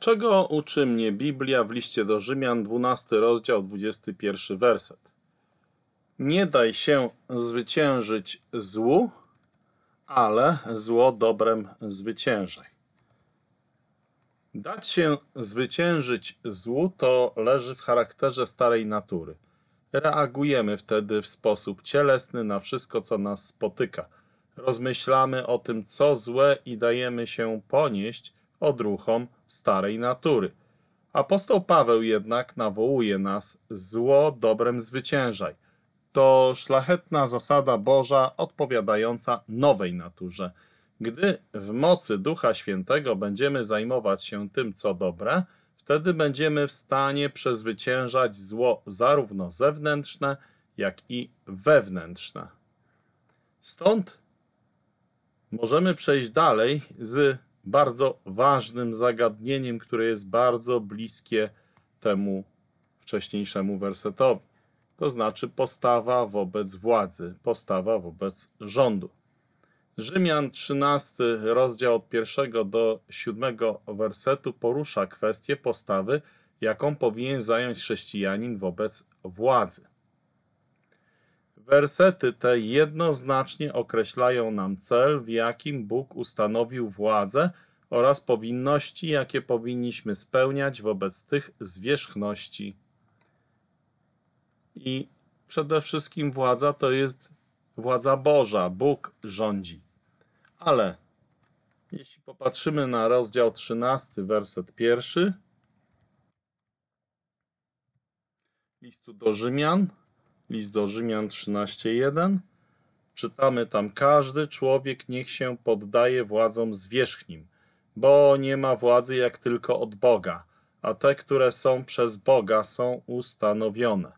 Czego uczy mnie Biblia w liście do Rzymian, 12 rozdział, 21 werset? Nie daj się zwyciężyć złu, ale zło dobrem zwyciężaj. Dać się zwyciężyć złu to leży w charakterze starej natury. Reagujemy wtedy w sposób cielesny na wszystko, co nas spotyka. Rozmyślamy o tym, co złe i dajemy się ponieść odruchom starej natury. Apostoł Paweł jednak nawołuje nas: zło dobrem zwyciężaj. To szlachetna zasada Boża odpowiadająca nowej naturze. Gdy w mocy Ducha Świętego będziemy zajmować się tym, co dobre, wtedy będziemy w stanie przezwyciężać zło zarówno zewnętrzne, jak i wewnętrzne. Stąd możemy przejść dalej z bardzo ważnym zagadnieniem, które jest bardzo bliskie temu wcześniejszemu wersetowi. To znaczy postawa wobec władzy, postawa wobec rządu. Rzymian 13, rozdział od 1 do 7 wersetu porusza kwestię postawy, jaką powinien zająć chrześcijanin wobec władzy. Wersety te jednoznacznie określają nam cel, w jakim Bóg ustanowił władzę oraz powinności, jakie powinniśmy spełniać wobec tych zwierzchności. I przede wszystkim władza to jest władza Boża, Bóg rządzi. Ale jeśli popatrzymy na rozdział 13, werset pierwszy listu do Rzymian, List do Rzymian 13:1. Czytamy tam: Każdy człowiek niech się poddaje władzom zwierzchnim, bo nie ma władzy jak tylko od Boga, a te, które są przez Boga, są ustanowione.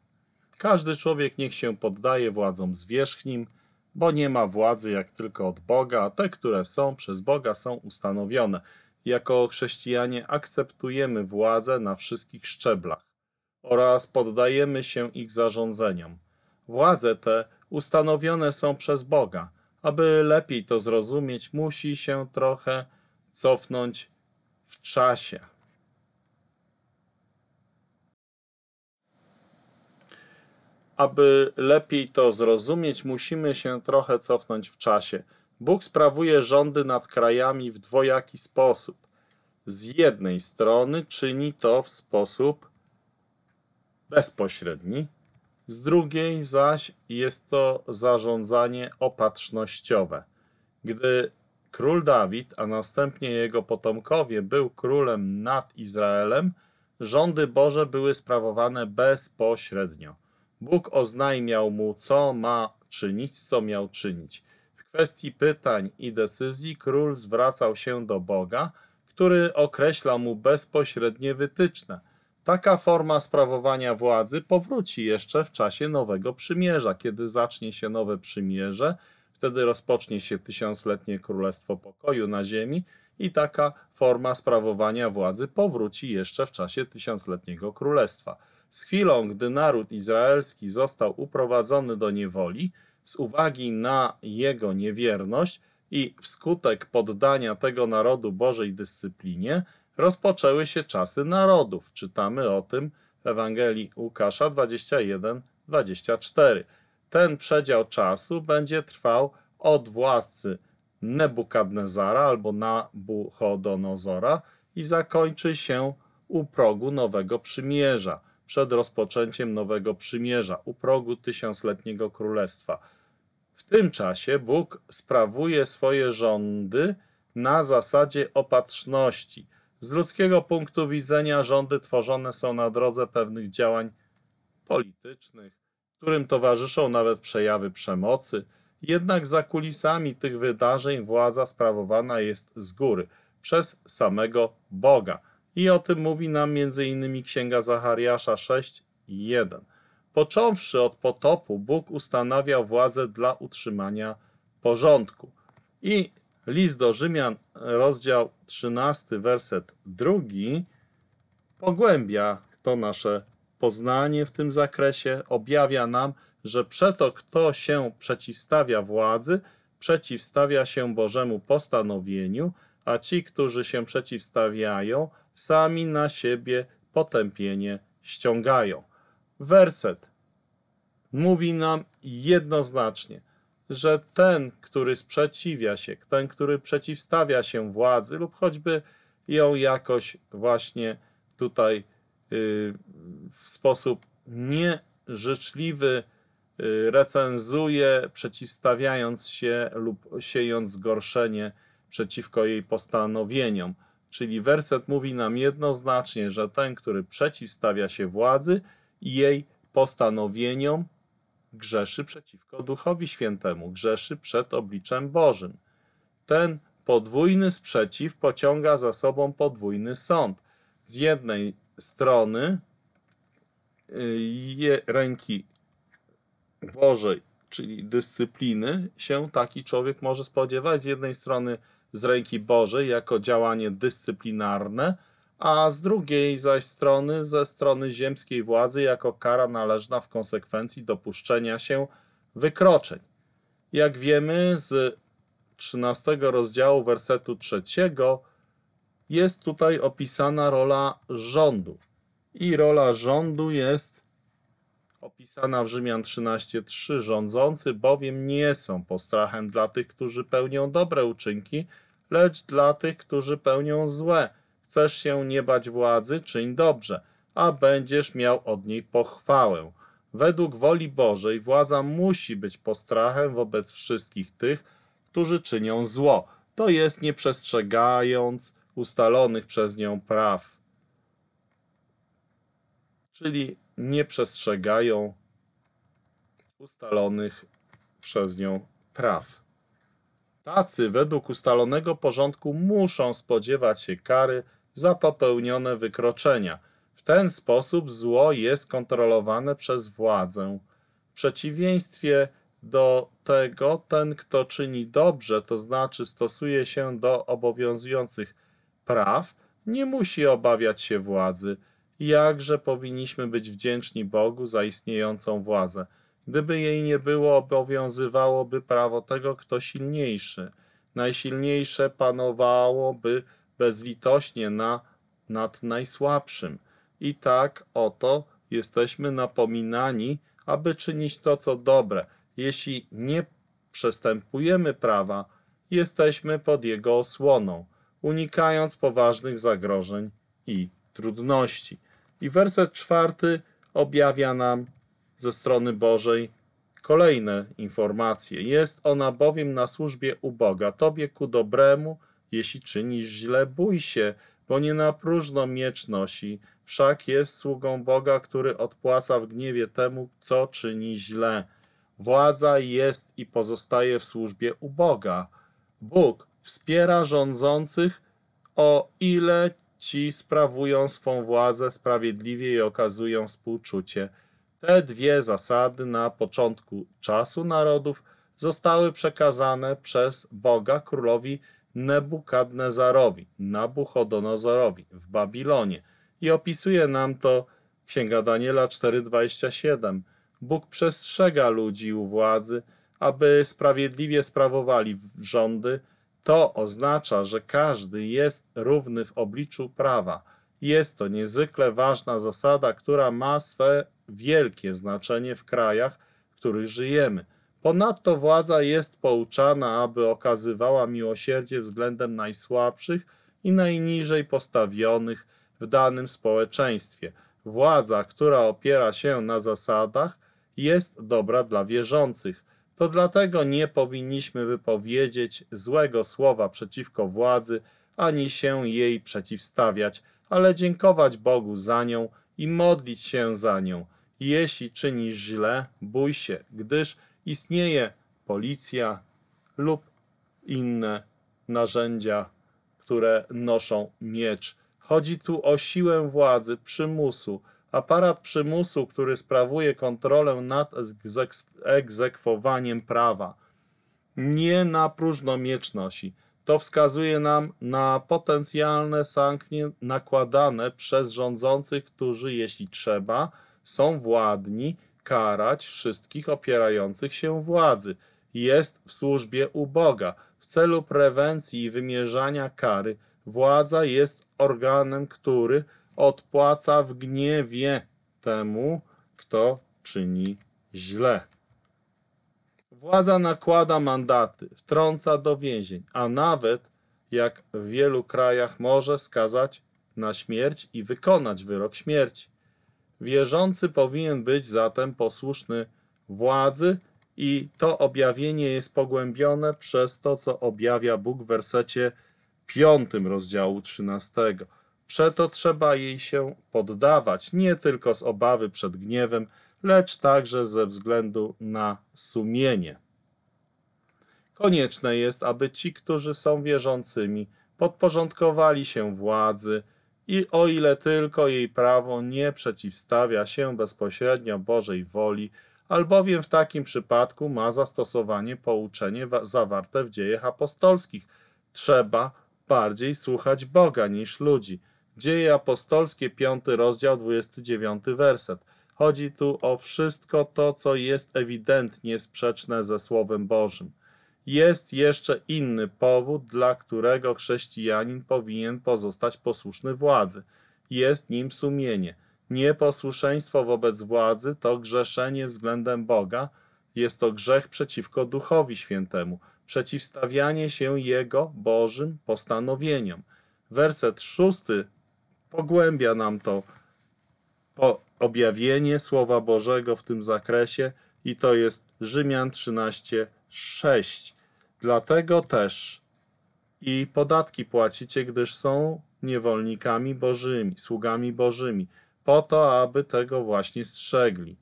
Każdy człowiek niech się poddaje władzom zwierzchnim, bo nie ma władzy jak tylko od Boga, a te, które są przez Boga, są ustanowione. Jako chrześcijanie akceptujemy władzę na wszystkich szczeblach oraz poddajemy się ich zarządzeniom. Władze te ustanowione są przez Boga. Aby lepiej to zrozumieć, musi się trochę cofnąć w czasie. Aby lepiej to zrozumieć, musimy się trochę cofnąć w czasie. Bóg sprawuje rządy nad krajami w dwojaki sposób. Z jednej strony czyni to w sposób bezpośredni, z drugiej zaś jest to zarządzanie opatrznościowe. Gdy król Dawid, a następnie jego potomkowie, był królem nad Izraelem, rządy Boże były sprawowane bezpośrednio. Bóg oznajmiał mu, co ma czynić, co miał czynić. W kwestii pytań i decyzji król zwracał się do Boga, który określał mu bezpośrednie wytyczne – Taka forma sprawowania władzy powróci jeszcze w czasie Nowego Przymierza. Kiedy zacznie się Nowe Przymierze, wtedy rozpocznie się tysiącletnie Królestwo Pokoju na Ziemi i taka forma sprawowania władzy powróci jeszcze w czasie tysiącletniego Królestwa. Z chwilą, gdy naród izraelski został uprowadzony do niewoli, z uwagi na jego niewierność i wskutek poddania tego narodu Bożej dyscyplinie, rozpoczęły się czasy narodów. Czytamy o tym w Ewangelii Łukasza 21-24. Ten przedział czasu będzie trwał od władcy Nebukadnezara albo Nabuchodonozora i zakończy się u progu Nowego Przymierza, przed rozpoczęciem Nowego Przymierza, u progu tysiącletniego królestwa. W tym czasie Bóg sprawuje swoje rządy na zasadzie opatrzności, z ludzkiego punktu widzenia rządy tworzone są na drodze pewnych działań politycznych, którym towarzyszą nawet przejawy przemocy, jednak za kulisami tych wydarzeń władza sprawowana jest z góry, przez samego Boga. I o tym mówi nam m.in. Księga Zachariasza 6:1. Począwszy od potopu, Bóg ustanawiał władzę dla utrzymania porządku. I List do Rzymian, rozdział 13, werset 2, pogłębia to nasze poznanie w tym zakresie, objawia nam, że przeto kto się przeciwstawia władzy, przeciwstawia się Bożemu postanowieniu, a ci, którzy się przeciwstawiają, sami na siebie potępienie ściągają. Werset mówi nam jednoznacznie – że ten, który sprzeciwia się, ten, który przeciwstawia się władzy lub choćby ją jakoś właśnie tutaj y, w sposób nieżyczliwy y, recenzuje, przeciwstawiając się lub siejąc zgorszenie przeciwko jej postanowieniom. Czyli werset mówi nam jednoznacznie, że ten, który przeciwstawia się władzy i jej postanowieniom, grzeszy przeciwko Duchowi Świętemu, grzeszy przed obliczem Bożym. Ten podwójny sprzeciw pociąga za sobą podwójny sąd. Z jednej strony y, ręki Bożej, czyli dyscypliny, się taki człowiek może spodziewać. Z jednej strony z ręki Bożej jako działanie dyscyplinarne, a z drugiej zaś strony ze strony ziemskiej władzy jako kara należna w konsekwencji dopuszczenia się wykroczeń. Jak wiemy z 13 rozdziału wersetu 3 jest tutaj opisana rola rządu. I rola rządu jest opisana w Rzymian 13:3 rządzący bowiem nie są postrachem dla tych, którzy pełnią dobre uczynki, lecz dla tych, którzy pełnią złe. Chcesz się nie bać władzy, czyń dobrze, a będziesz miał od niej pochwałę. Według woli Bożej władza musi być postrachem wobec wszystkich tych, którzy czynią zło, to jest nie przestrzegając ustalonych przez nią praw. Czyli nie przestrzegają ustalonych przez nią praw. Tacy według ustalonego porządku muszą spodziewać się kary za popełnione wykroczenia. W ten sposób zło jest kontrolowane przez władzę. W przeciwieństwie do tego ten, kto czyni dobrze, to znaczy stosuje się do obowiązujących praw, nie musi obawiać się władzy. Jakże powinniśmy być wdzięczni Bogu za istniejącą władzę. Gdyby jej nie było, obowiązywałoby prawo tego, kto silniejszy. Najsilniejsze panowałoby bezlitośnie na, nad najsłabszym. I tak oto jesteśmy napominani, aby czynić to, co dobre. Jeśli nie przestępujemy prawa, jesteśmy pod jego osłoną, unikając poważnych zagrożeń i trudności. I werset czwarty objawia nam ze strony Bożej kolejne informacje. Jest ona bowiem na służbie u Boga, tobie ku dobremu, jeśli czynisz źle, bój się, bo nie na próżno miecz nosi, wszak jest sługą Boga, który odpłaca w gniewie temu, co czyni źle. Władza jest i pozostaje w służbie u Boga. Bóg wspiera rządzących, o ile ci sprawują swą władzę sprawiedliwie i okazują współczucie. Te dwie zasady na początku czasu narodów zostały przekazane przez Boga królowi Nebukadnezarowi, Nabuchodonozorowi w Babilonie i opisuje nam to Księga Daniela 4:27. Bóg przestrzega ludzi u władzy, aby sprawiedliwie sprawowali rządy. To oznacza, że każdy jest równy w obliczu prawa. Jest to niezwykle ważna zasada, która ma swe wielkie znaczenie w krajach, w których żyjemy. Ponadto władza jest pouczana, aby okazywała miłosierdzie względem najsłabszych i najniżej postawionych w danym społeczeństwie. Władza, która opiera się na zasadach, jest dobra dla wierzących. To dlatego nie powinniśmy wypowiedzieć złego słowa przeciwko władzy ani się jej przeciwstawiać, ale dziękować Bogu za nią i modlić się za nią. Jeśli czynisz źle, bój się, gdyż istnieje policja lub inne narzędzia, które noszą miecz. Chodzi tu o siłę władzy, przymusu. Aparat przymusu, który sprawuje kontrolę nad egzekwowaniem prawa. Nie na próżno miecz nosi to wskazuje nam na potencjalne sankcje nakładane przez rządzących, którzy, jeśli trzeba, są władni karać wszystkich opierających się władzy. Jest w służbie uboga. W celu prewencji i wymierzania kary władza jest organem, który odpłaca w gniewie temu, kto czyni źle. Władza nakłada mandaty, wtrąca do więzień, a nawet, jak w wielu krajach, może skazać na śmierć i wykonać wyrok śmierci. Wierzący powinien być zatem posłuszny władzy i to objawienie jest pogłębione przez to, co objawia Bóg w wersecie 5 rozdziału 13. Przeto trzeba jej się poddawać, nie tylko z obawy przed gniewem, lecz także ze względu na sumienie. Konieczne jest, aby ci, którzy są wierzącymi, podporządkowali się władzy i o ile tylko jej prawo nie przeciwstawia się bezpośrednio Bożej woli, albowiem w takim przypadku ma zastosowanie pouczenie zawarte w dziejach apostolskich. Trzeba bardziej słuchać Boga niż ludzi. Dzieje apostolskie, 5 rozdział, 29 werset. Chodzi tu o wszystko to, co jest ewidentnie sprzeczne ze Słowem Bożym. Jest jeszcze inny powód, dla którego chrześcijanin powinien pozostać posłuszny władzy. Jest nim sumienie. Nieposłuszeństwo wobec władzy to grzeszenie względem Boga, jest to grzech przeciwko Duchowi Świętemu, przeciwstawianie się Jego Bożym postanowieniom. Werset szósty pogłębia nam to po objawienie Słowa Bożego w tym zakresie i to jest Rzymian 13:6. Dlatego też i podatki płacicie, gdyż są niewolnikami Bożymi, sługami Bożymi, po to, aby tego właśnie strzegli.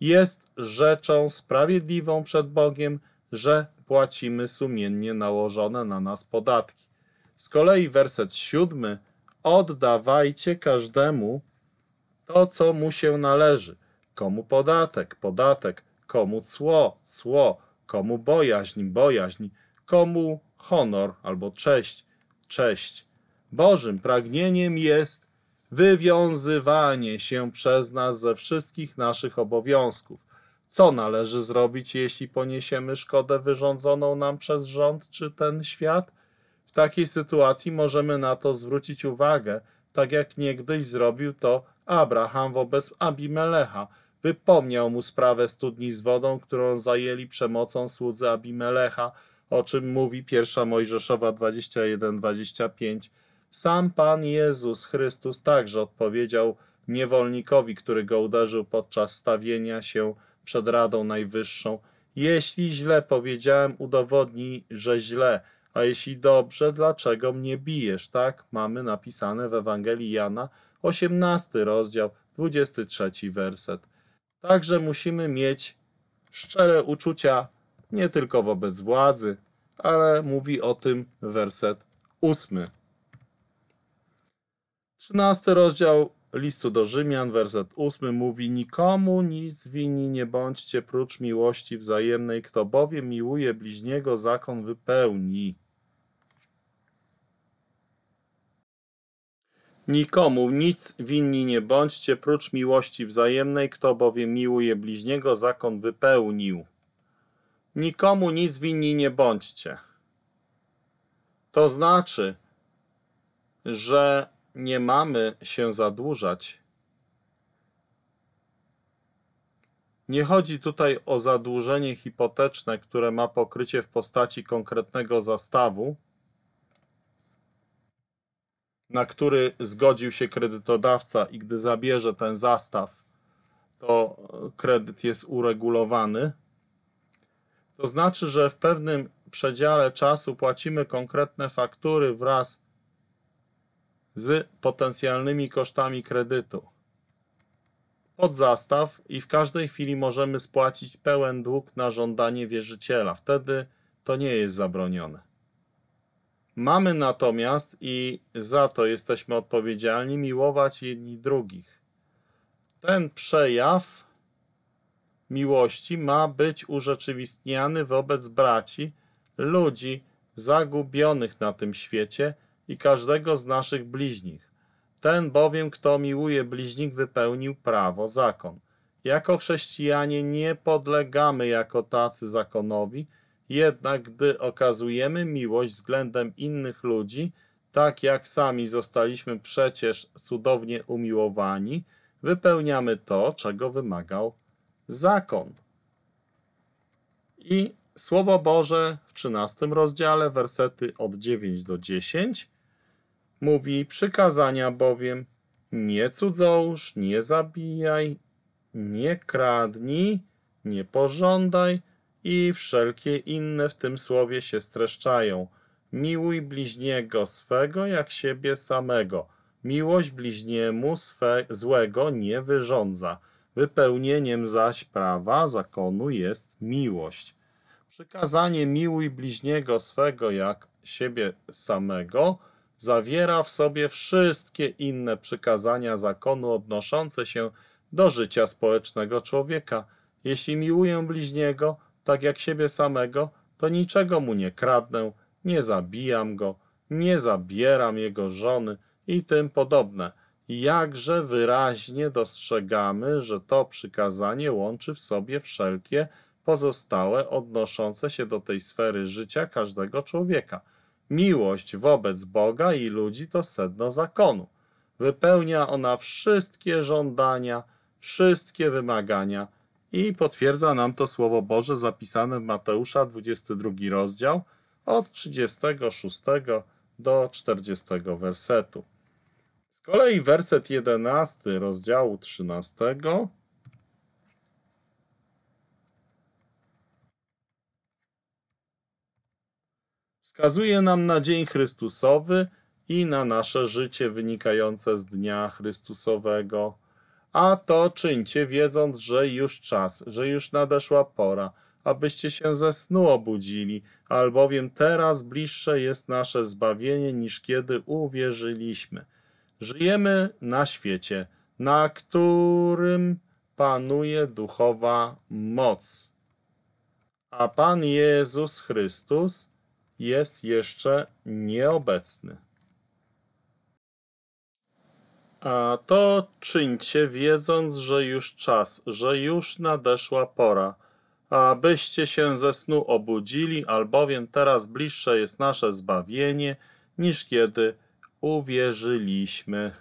Jest rzeczą sprawiedliwą przed Bogiem, że płacimy sumiennie nałożone na nas podatki. Z kolei werset siódmy: Oddawajcie każdemu to, co mu się należy. Komu podatek, podatek, komu cło, cło, komu bojaźń, bojaźń, komu honor albo cześć, cześć. Bożym pragnieniem jest wywiązywanie się przez nas ze wszystkich naszych obowiązków. Co należy zrobić, jeśli poniesiemy szkodę wyrządzoną nam przez rząd czy ten świat? W takiej sytuacji możemy na to zwrócić uwagę, tak jak niegdyś zrobił to Abraham wobec Abimelecha. Wypomniał mu sprawę studni z wodą, którą zajęli przemocą słudzy Abimelecha, o czym mówi pierwsza Mojżeszowa 21-25. Sam Pan Jezus Chrystus także odpowiedział niewolnikowi, który go uderzył podczas stawienia się przed Radą Najwyższą. Jeśli źle powiedziałem, udowodnij, że źle a jeśli dobrze, dlaczego mnie bijesz? Tak mamy napisane w Ewangelii Jana, 18 rozdział, 23 werset. Także musimy mieć szczere uczucia nie tylko wobec władzy, ale mówi o tym werset 8. 13 rozdział listu do Rzymian, werset 8 mówi: Nikomu nic winni nie bądźcie prócz miłości wzajemnej, kto bowiem miłuje bliźniego, zakon wypełni. Nikomu nic winni nie bądźcie, prócz miłości wzajemnej, kto bowiem miłuje bliźniego, zakon wypełnił. Nikomu nic winni nie bądźcie. To znaczy, że nie mamy się zadłużać. Nie chodzi tutaj o zadłużenie hipoteczne, które ma pokrycie w postaci konkretnego zastawu, na który zgodził się kredytodawca i gdy zabierze ten zastaw, to e, kredyt jest uregulowany, to znaczy, że w pewnym przedziale czasu płacimy konkretne faktury wraz z potencjalnymi kosztami kredytu pod zastaw i w każdej chwili możemy spłacić pełen dług na żądanie wierzyciela. Wtedy to nie jest zabronione. Mamy natomiast i za to jesteśmy odpowiedzialni miłować jedni drugich. Ten przejaw miłości ma być urzeczywistniany wobec braci, ludzi zagubionych na tym świecie i każdego z naszych bliźnich. Ten bowiem, kto miłuje bliźnich, wypełnił prawo, zakon. Jako chrześcijanie nie podlegamy jako tacy zakonowi, jednak gdy okazujemy miłość względem innych ludzi, tak jak sami zostaliśmy przecież cudownie umiłowani, wypełniamy to, czego wymagał zakon. I Słowo Boże w 13 rozdziale, wersety od 9 do 10, mówi: Przykazania bowiem nie cudzołóż, nie zabijaj, nie kradnij, nie pożądaj, i wszelkie inne w tym słowie się streszczają. Miłuj bliźniego swego jak siebie samego. Miłość bliźniemu swe, złego nie wyrządza. Wypełnieniem zaś prawa zakonu jest miłość. Przykazanie miłuj bliźniego swego jak siebie samego zawiera w sobie wszystkie inne przykazania zakonu odnoszące się do życia społecznego człowieka. Jeśli miłuję bliźniego, tak jak siebie samego, to niczego mu nie kradnę, nie zabijam go, nie zabieram jego żony i tym podobne. Jakże wyraźnie dostrzegamy, że to przykazanie łączy w sobie wszelkie pozostałe odnoszące się do tej sfery życia każdego człowieka. Miłość wobec Boga i ludzi to sedno zakonu. Wypełnia ona wszystkie żądania, wszystkie wymagania, i potwierdza nam to Słowo Boże zapisane w Mateusza 22 rozdział od 36 do 40 wersetu. Z kolei werset 11 rozdziału 13 wskazuje nam na dzień Chrystusowy i na nasze życie wynikające z dnia Chrystusowego. A to czyńcie, wiedząc, że już czas, że już nadeszła pora, abyście się ze snu obudzili, albowiem teraz bliższe jest nasze zbawienie niż kiedy uwierzyliśmy. Żyjemy na świecie, na którym panuje duchowa moc. A Pan Jezus Chrystus jest jeszcze nieobecny. A to czyńcie, wiedząc, że już czas, że już nadeszła pora, abyście się ze snu obudzili, albowiem teraz bliższe jest nasze zbawienie, niż kiedy uwierzyliśmy.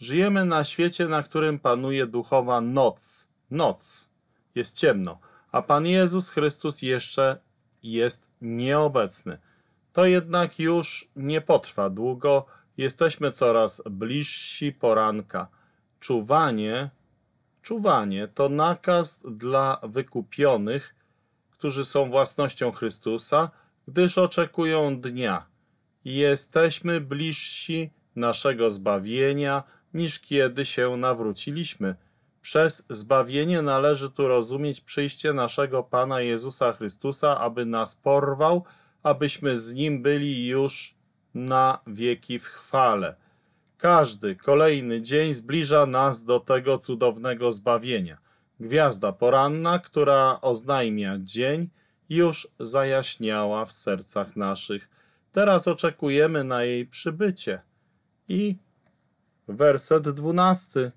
Żyjemy na świecie, na którym panuje duchowa noc. Noc. Jest ciemno. A Pan Jezus Chrystus jeszcze jest nieobecny. To jednak już nie potrwa długo, Jesteśmy coraz bliżsi poranka. Czuwanie, czuwanie to nakaz dla wykupionych, którzy są własnością Chrystusa, gdyż oczekują dnia. Jesteśmy bliżsi naszego zbawienia niż kiedy się nawróciliśmy. Przez zbawienie należy tu rozumieć przyjście naszego Pana Jezusa Chrystusa, aby nas porwał, abyśmy z Nim byli już na wieki w chwale. Każdy kolejny dzień zbliża nas do tego cudownego zbawienia. Gwiazda poranna, która oznajmia dzień, już zajaśniała w sercach naszych. Teraz oczekujemy na jej przybycie. I werset dwunasty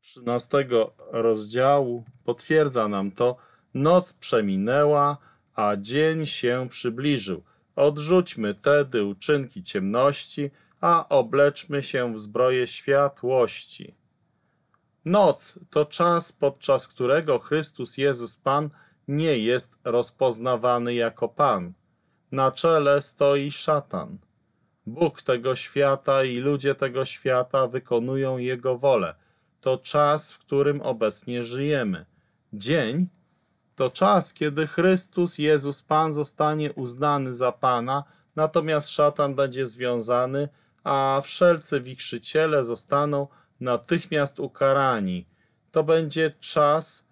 trzynastego rozdziału potwierdza nam to. Noc przeminęła, a dzień się przybliżył. Odrzućmy tedy uczynki ciemności, a obleczmy się w zbroję światłości. Noc to czas, podczas którego Chrystus Jezus Pan nie jest rozpoznawany jako Pan. Na czele stoi szatan. Bóg tego świata i ludzie tego świata wykonują Jego wolę. To czas, w którym obecnie żyjemy. Dzień to czas, kiedy Chrystus, Jezus Pan, zostanie uznany za Pana, natomiast szatan będzie związany, a wszelcy wichrzyciele zostaną natychmiast ukarani. To będzie czas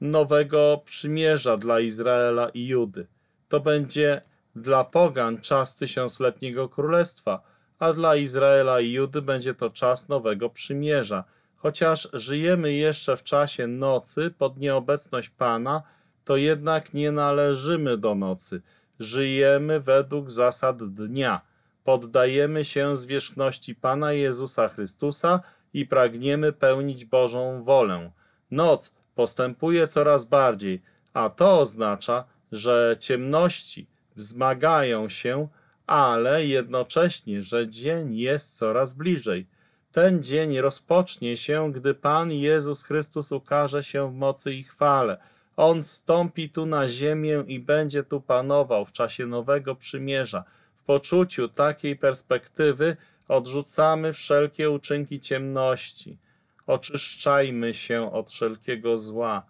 nowego przymierza dla Izraela i Judy. To będzie dla pogan czas tysiącletniego królestwa, a dla Izraela i Judy będzie to czas nowego przymierza. Chociaż żyjemy jeszcze w czasie nocy pod nieobecność Pana, to jednak nie należymy do nocy. Żyjemy według zasad dnia. Poddajemy się zwierzchności Pana Jezusa Chrystusa i pragniemy pełnić Bożą wolę. Noc postępuje coraz bardziej, a to oznacza, że ciemności wzmagają się, ale jednocześnie, że dzień jest coraz bliżej. Ten dzień rozpocznie się, gdy Pan Jezus Chrystus ukaże się w mocy i chwale – on stąpi tu na ziemię i będzie tu panował w czasie nowego przymierza. W poczuciu takiej perspektywy odrzucamy wszelkie uczynki ciemności. Oczyszczajmy się od wszelkiego zła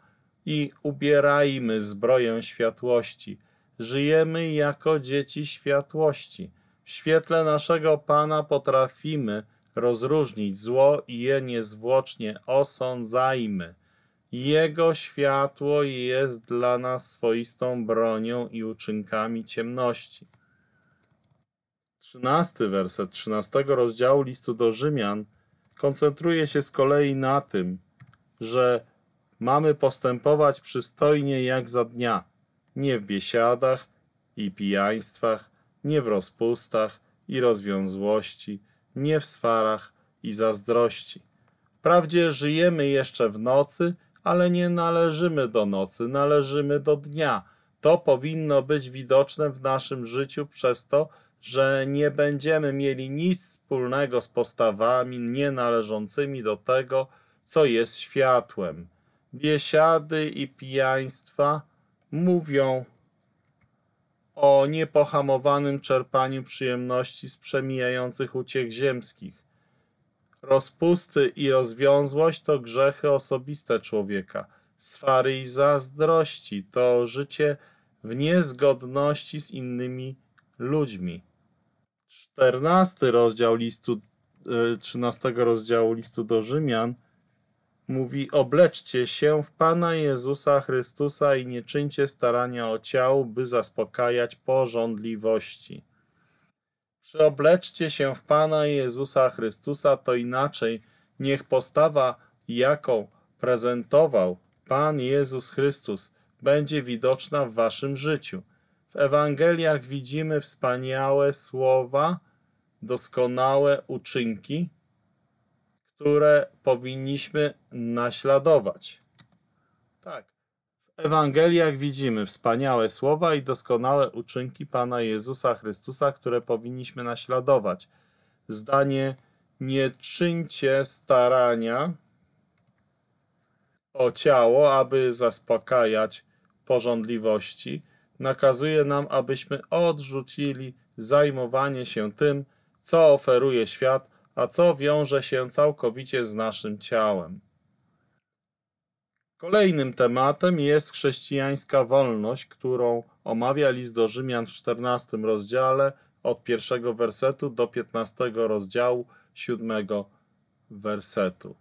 i ubierajmy zbroję światłości. Żyjemy jako dzieci światłości. W świetle naszego Pana potrafimy rozróżnić zło i je niezwłocznie osądzajmy. Jego światło jest dla nas swoistą bronią i uczynkami ciemności. 13 werset 13 rozdziału listu do Rzymian koncentruje się z kolei na tym, że mamy postępować przystojnie jak za dnia, nie w biesiadach i pijaństwach, nie w rozpustach i rozwiązłości, nie w swarach i zazdrości. Wprawdzie żyjemy jeszcze w nocy, ale nie należymy do nocy, należymy do dnia. To powinno być widoczne w naszym życiu przez to, że nie będziemy mieli nic wspólnego z postawami nienależącymi do tego, co jest światłem. Biesiady i pijaństwa mówią o niepohamowanym czerpaniu przyjemności z przemijających uciech ziemskich. Rozpusty i rozwiązłość to grzechy osobiste człowieka. Sfary i zazdrości to życie w niezgodności z innymi ludźmi. 14 rozdział listu, 13. Y, rozdziału listu do Rzymian mówi obleczcie się w Pana Jezusa Chrystusa i nie czyńcie starania o ciało, by zaspokajać pożądliwości. Przyobleczcie się w Pana Jezusa Chrystusa, to inaczej niech postawa, jaką prezentował Pan Jezus Chrystus, będzie widoczna w waszym życiu. W Ewangeliach widzimy wspaniałe słowa, doskonałe uczynki, które powinniśmy naśladować. Tak. Ewangeliach widzimy wspaniałe słowa i doskonałe uczynki Pana Jezusa Chrystusa, które powinniśmy naśladować. Zdanie nie czyńcie starania o ciało, aby zaspokajać pożądliwości, nakazuje nam, abyśmy odrzucili zajmowanie się tym, co oferuje świat, a co wiąże się całkowicie z naszym ciałem. Kolejnym tematem jest chrześcijańska wolność, którą omawia list do Rzymian w 14 rozdziale od pierwszego wersetu do 15 rozdziału 7 wersetu.